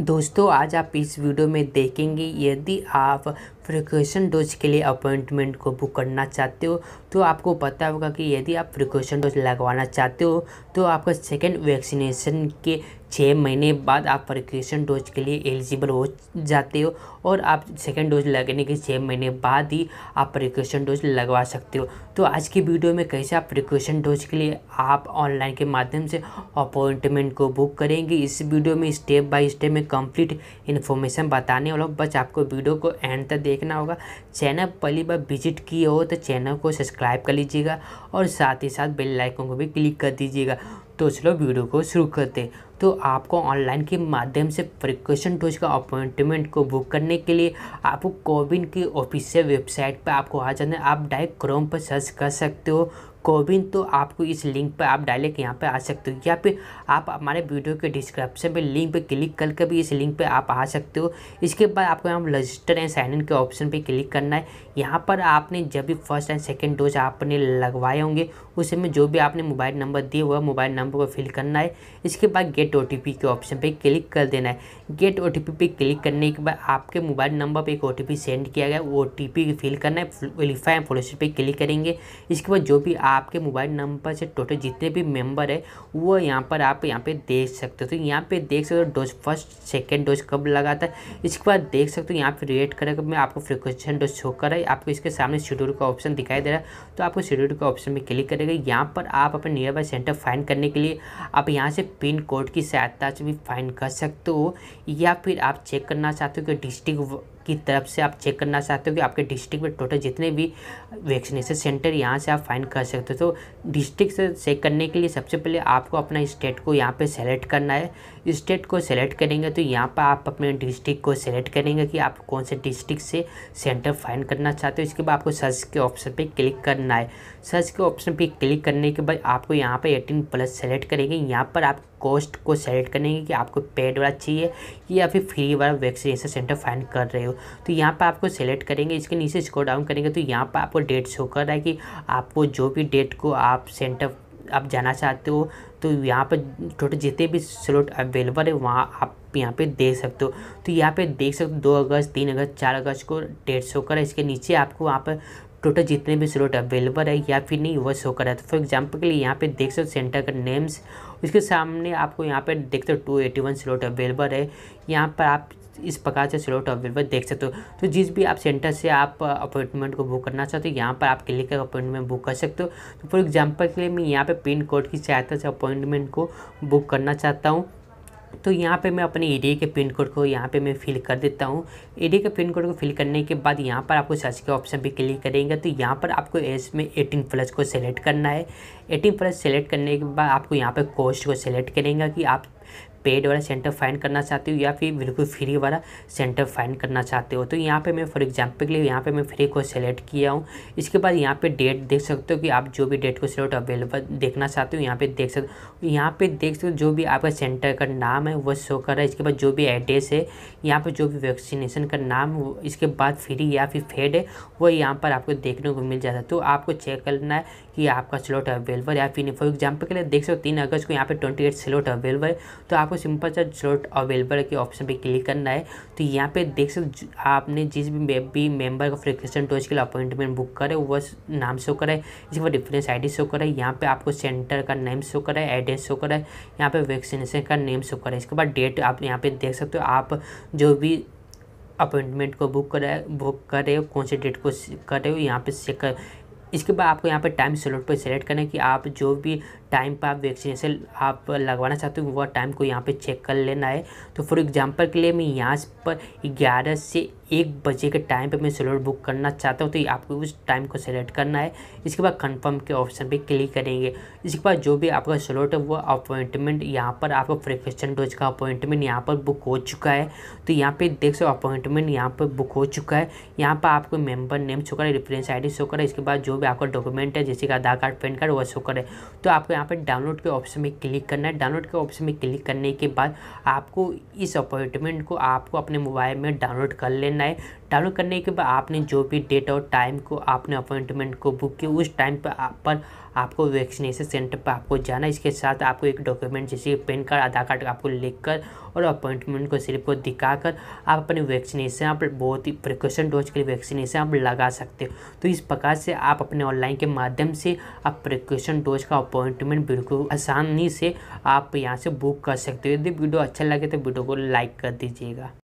दोस्तों आज आप इस वीडियो में देखेंगे यदि आप प्रिकॉशन डोज के लिए अपॉइंटमेंट को बुक करना चाहते हो तो आपको पता होगा कि यदि आप प्रिकॉशन डोज लगवाना चाहते हो तो आपका सेकेंड वैक्सीनेशन के छः महीने बाद आप प्रिक्वेशन डोज के लिए एलिजिबल हो जाते हो और आप सेकेंड डोज लगने के छः महीने बाद ही आप प्रिकॉशन डोज लगवा सकते हो तो आज की वीडियो में कैसे आप प्रिकॉशन डोज के लिए आप ऑनलाइन के माध्यम से अपॉइंटमेंट को बुक करेंगे इस वीडियो में स्टेप बाय स्टेप में कंप्लीट इन्फॉर्मेशन बताने वाला हूँ बस आपको वीडियो को एंड तक देखना होगा चैनल पहली बार विजिट किए हो तो चैनल को सब्सक्राइब कर लीजिएगा और साथ ही साथ बेल लाइकों को भी क्लिक कर दीजिएगा तो चलो वीडियो को शुरू करते हैं तो आपको ऑनलाइन के माध्यम से प्रिकॉशन डोज का अपॉइंटमेंट को बुक करने के लिए आपको कोविन की ऑफिशियल वेबसाइट पर आपको आ जाना है आप डायरेक्ट क्रोम पर सर्च कर सकते हो कोविन तो आपको इस लिंक पर आप डायरेक्ट यहाँ पर आ सकते हो या फिर आप हमारे वीडियो के डिस्क्रिप्शन में लिंक पर क्लिक करके भी इस लिंक पर आप आ सकते हो इसके बाद आपको यहाँ रजिस्टर एंड साइन इन के ऑप्शन पर क्लिक करना है यहाँ पर आपने जब भी फर्स्ट एंड सेकेंड डोज आपने लगवाए होंगे उस समय जो भी आपने मोबाइल नंबर दिया हुआ मोबाइल नंबर को फिल करना है इसके बाद गेट ओ के ऑप्शन पर क्लिक कर देना है गेट ओ पे क्लिक करने के बाद आपके मोबाइल नंबर पर एक ओ सेंड किया गया ओ फिल करना है वेलीफाई एंड फोलोशिप पर क्लिक करेंगे इसके बाद जो भी आप आपके मोबाइल नंबर से टोटल जितने भी मेंबर है वो यहाँ पर आप यहाँ पे देख सकते हो तो यहाँ पे देख सकते हो डोज फर्स्ट सेकेंड डोज कब लगा था इसके बाद देख सकते हो यहाँ पे रेट करेगा मैं आपको फ्रिक्वेशन डोज शो कर रहा है आपको इसके सामने शेड्यूल का ऑप्शन दिखाई दे रहा है तो आपको शेड्यूल का ऑप्शन में क्लिक करेगा यहाँ पर आप अपने नियर बाई सेंटर फाइन करने के लिए आप यहाँ से पिन कोड की सहायता से भी फाइन कर सकते हो या फिर आप चेक करना चाहते हो कि डिस्ट्रिक्ट की तरफ से आप चेक करना चाहते हो कि आपके डिस्ट्रिक्ट में टोटल जितने भी वैक्सीनेशन सेंटर यहाँ से आप फाइंड कर सकते हो तो डिस्ट्रिक्ट से चेक करने के लिए सबसे पहले आपको अपना स्टेट को यहाँ पे सेलेक्ट करना है स्टेट को सेलेक्ट करेंगे तो यहाँ पर आप अपने डिस्ट्रिक्ट को सेलेक्ट करेंगे कि आप कौन से डिस्ट्रिक्ट से सेंटर फाइन करना चाहते हो इसके बाद आपको सर्च के ऑप्शन पर क्लिक करना है सर्च के ऑप्शन पर क्लिक करने के बाद आपको यहाँ पर एटीन प्लस सेलेक्ट करेंगे यहाँ पर आप कॉस्ट को सेलेक्ट करेंगे कि आपको पेड वाला चाहिए या फिर फ्री वाला वैक्सीनेशन सेंटर फाइंड कर रहे हो तो यहाँ पर आपको सेलेक्ट करेंगे इसके नीचे स्कोर डाउन करेंगे तो यहाँ पर आपको डेट शो कर रहा है कि आपको जो भी डेट को आप सेंटर आप जाना चाहते हो तो यहाँ पर टोटल जितने भी स्लोट अवेलेबल है वहाँ आप यहाँ पे देख सकते हो तो यहाँ पे देख सकते हो दो अगस्त तीन अगस्त चार अगस्त को डेट शो कर इसके नीचे आपको वहाँ पर टोटल जितने भी स्लॉट अवेलेबल है या फिर नहीं वह शो कर रहा है तो फॉर एग्जाम्पल के लिए यहाँ पे देख सकते हो सेंटर का नेम्स उसके सामने आपको यहाँ पे देखते हो two eighty one slot available है यहाँ पर आप इस प्रकार से स्लॉट अवेलेबल देख सकते हो तो जिस भी आप सेंटर से आप अपॉइंटमेंट को बुक करना चाहते हो यहाँ पर आप क्लिक कर अपॉइंटमेंट बुक कर सकते हो तो फॉर एग्जाम्पल के लिए मैं यहाँ पर पिन कोड की सहायता से अपॉइंटमेंट को बुक करना चाहता हूँ तो यहाँ पे मैं अपने एरिया के पिन कोड को यहाँ पे मैं फिल कर देता हूँ एरिया के पिन कोड को फिल करने के बाद यहाँ पर आपको सर्च के ऑप्शन पे क्लिक करेंगे तो यहाँ पर आपको एज में एटीन प्लस को सेलेक्ट करना है एटीन प्लस सेलेक्ट करने के बाद आपको यहाँ पर कोस्ट को सेलेक्ट करेंगे कि आप पेड वाला सेंटर फाइंड करना चाहते हो या फिर बिल्कुल फ्री वाला सेंटर फाइंड करना चाहते हो तो यहाँ पे मैं फॉर एग्जांपल के लिए यहाँ पे मैं फ्री को सेलेक्ट किया हूँ इसके बाद यहाँ पे डेट देख सकते हो कि आप जो भी डेट को सिलेक्ट अवेलेबल देखना चाहते हो यहाँ पे देख सकते हो यहाँ पे देख सकते हो जो भी आपका सेंटर का नाम है वो शो कर रहा है इसके बाद जो भी एड्रेस है यहाँ पर जो भी वैक्सीनेशन का नाम इसके बाद फ्री या फिर फेड है वो यहाँ पर आपको देखने को मिल जाता है तो आपको चेक करना है कि आपका स्लॉट अवेलेबल या फिर फॉर एग्जाम्पल के लिए देख सकते हो तीन अगस्त को यहाँ पर ट्वेंटी एट स्लॉट अवेलेबल है तो आप आपको सिंपल सा स्लॉट अवेलेबल के ऑप्शन पे क्लिक करना है तो यहाँ पे देख सकते आपने जिस भी भी मेम्बर का फ्रिक्शन टोच के लिए अपॉइंटमेंट बुक करे वो नाम शो करे इसके बाद डिफरेंस डी शो करे यहाँ पे आपको सेंटर का नेम शो करे एड्रेस शो करे यहाँ पे वैक्सीनेशन का नेम शो करे इसके बाद डेट आप यहाँ पे देख सकते हो आप जो भी अपॉइंटमेंट को बुक कराए बुक करे कौन से डेट को करे यहाँ पे चेक इसके बाद आपको यहाँ पर टाइम स्लॉट पर सेलेक्ट करना है कि आप जो भी टाइम पर आप वैक्सीनेशन आप लगवाना चाहते हो वह टाइम को यहाँ पे चेक कर लेना है तो फॉर एग्जांपल के लिए मैं यहाँ पर ग्यारह से एक बजे के टाइम पे मैं स्लॉट बुक करना चाहता हूँ तो आपको उस टाइम को सेलेक्ट करना है इसके बाद कन्फर्म के ऑप्शन पर क्लिक करेंगे इसके बाद जो भी आपका स्लॉट है वो अपॉइंटमेंट यहाँ पर आपका प्रिफेशन डोज का अपॉइंटमेंट यहाँ पर बुक हो चुका है तो यहाँ पर देख सो अपॉइंटमेंट यहाँ पर बुक हो चुका है यहाँ पर आपको मेम्बर नेम शो करा रेफरेंस आई शो करा इसके बाद जो भी आपका डॉक्यूमेंट है जैसे कि आधार कार्ड पैन कार्ड वो शो करे तो आपको यहाँ पर डाउनलोड के ऑप्शन में क्लिक करना है डाउनलोड के ऑप्शन में क्लिक करने के बाद आपको इस अपॉइंटमेंट को आपको अपने मोबाइल में डाउनलोड कर लेना है डाउनलोड करने के बाद आपने जो भी डेट और टाइम को आपने अपॉइंटमेंट को बुक किया उस टाइम पर आप पर आपको वैक्सीनेशन सेंटर पर आपको जाना इसके साथ आपको एक डॉक्यूमेंट जैसे पेन कार्ड आधार कार्ड आपको कर और अपॉइंटमेंट को सिर्फ को दिखाकर आप अपने वैक्सीनेशन आप बहुत ही प्रिकॉशन डोज के लिए वैक्सीनेशन आप लगा सकते हो तो इस प्रकार से आप अपने ऑनलाइन के माध्यम से आप प्रिकॉशन डोज का अपॉइंटमेंट बिल्कुल आसानी से आप यहाँ से बुक कर सकते हो यदि वीडियो अच्छा लगे तो वीडियो को लाइक कर दीजिएगा